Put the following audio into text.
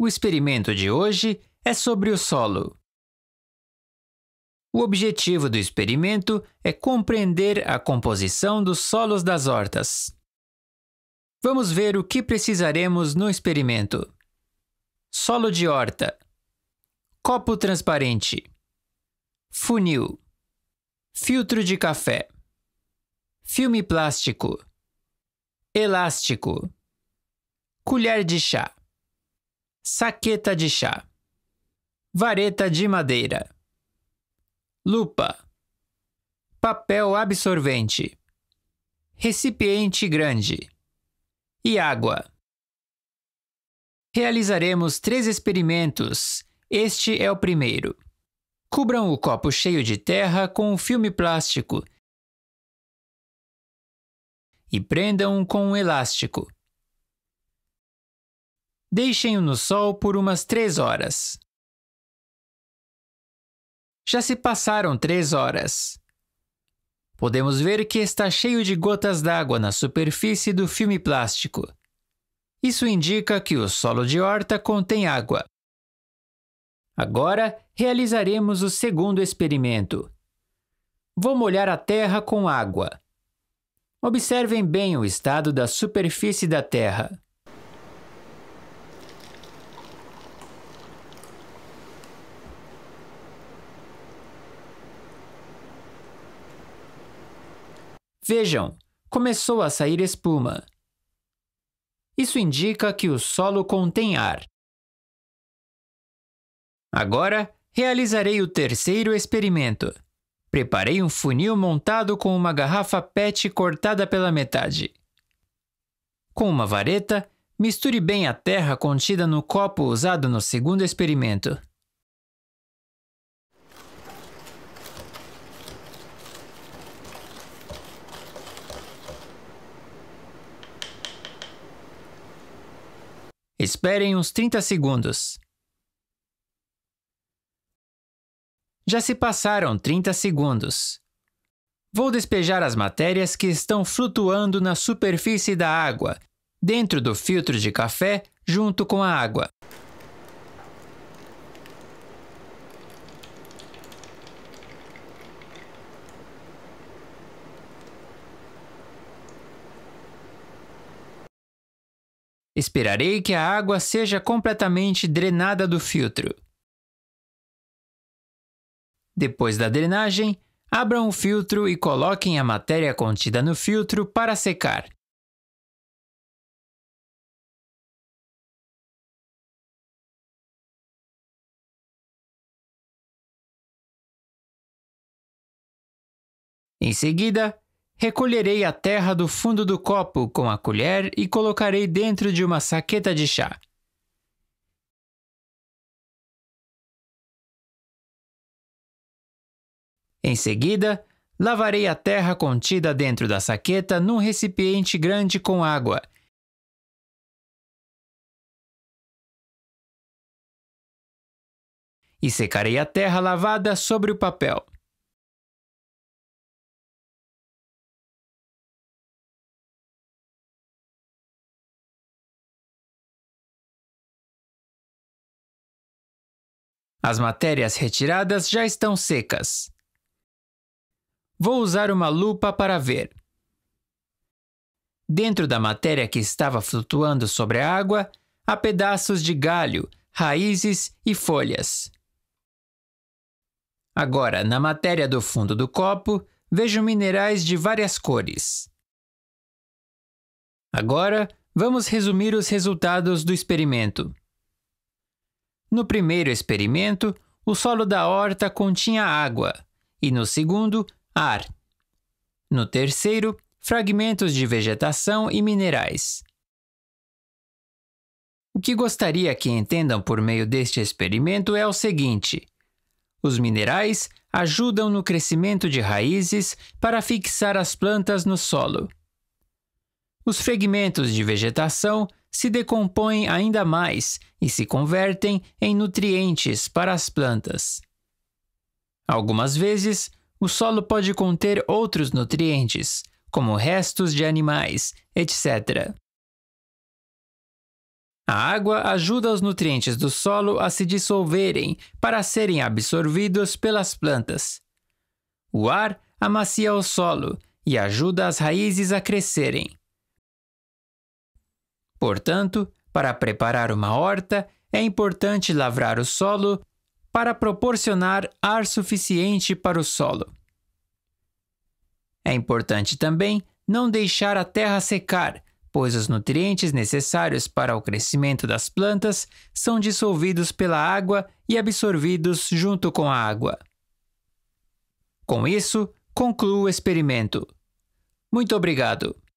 O experimento de hoje é sobre o solo. O objetivo do experimento é compreender a composição dos solos das hortas. Vamos ver o que precisaremos no experimento. Solo de horta. Copo transparente. Funil. Filtro de café. Filme plástico. Elástico. Colher de chá saqueta de chá, vareta de madeira, lupa, papel absorvente, recipiente grande e água. Realizaremos três experimentos. Este é o primeiro. Cubram o copo cheio de terra com um filme plástico e prendam com um elástico. Deixem-o no sol por umas três horas. Já se passaram três horas. Podemos ver que está cheio de gotas d'água na superfície do filme plástico. Isso indica que o solo de horta contém água. Agora realizaremos o segundo experimento. Vou molhar a terra com água. Observem bem o estado da superfície da terra. Vejam, começou a sair espuma. Isso indica que o solo contém ar. Agora, realizarei o terceiro experimento. Preparei um funil montado com uma garrafa PET cortada pela metade. Com uma vareta, misture bem a terra contida no copo usado no segundo experimento. Esperem uns 30 segundos. Já se passaram 30 segundos. Vou despejar as matérias que estão flutuando na superfície da água, dentro do filtro de café junto com a água. Esperarei que a água seja completamente drenada do filtro. Depois da drenagem, abram o filtro e coloquem a matéria contida no filtro para secar. Em seguida, Recolherei a terra do fundo do copo com a colher e colocarei dentro de uma saqueta de chá. Em seguida, lavarei a terra contida dentro da saqueta num recipiente grande com água. E secarei a terra lavada sobre o papel. As matérias retiradas já estão secas. Vou usar uma lupa para ver. Dentro da matéria que estava flutuando sobre a água, há pedaços de galho, raízes e folhas. Agora, na matéria do fundo do copo, vejo minerais de várias cores. Agora, vamos resumir os resultados do experimento. No primeiro experimento, o solo da horta continha água, e no segundo, ar. No terceiro, fragmentos de vegetação e minerais. O que gostaria que entendam por meio deste experimento é o seguinte: os minerais ajudam no crescimento de raízes para fixar as plantas no solo. Os fragmentos de vegetação se decompõem ainda mais e se convertem em nutrientes para as plantas. Algumas vezes, o solo pode conter outros nutrientes, como restos de animais, etc. A água ajuda os nutrientes do solo a se dissolverem para serem absorvidos pelas plantas. O ar amacia o solo e ajuda as raízes a crescerem. Portanto, para preparar uma horta, é importante lavrar o solo para proporcionar ar suficiente para o solo. É importante também não deixar a terra secar, pois os nutrientes necessários para o crescimento das plantas são dissolvidos pela água e absorvidos junto com a água. Com isso, concluo o experimento. Muito obrigado!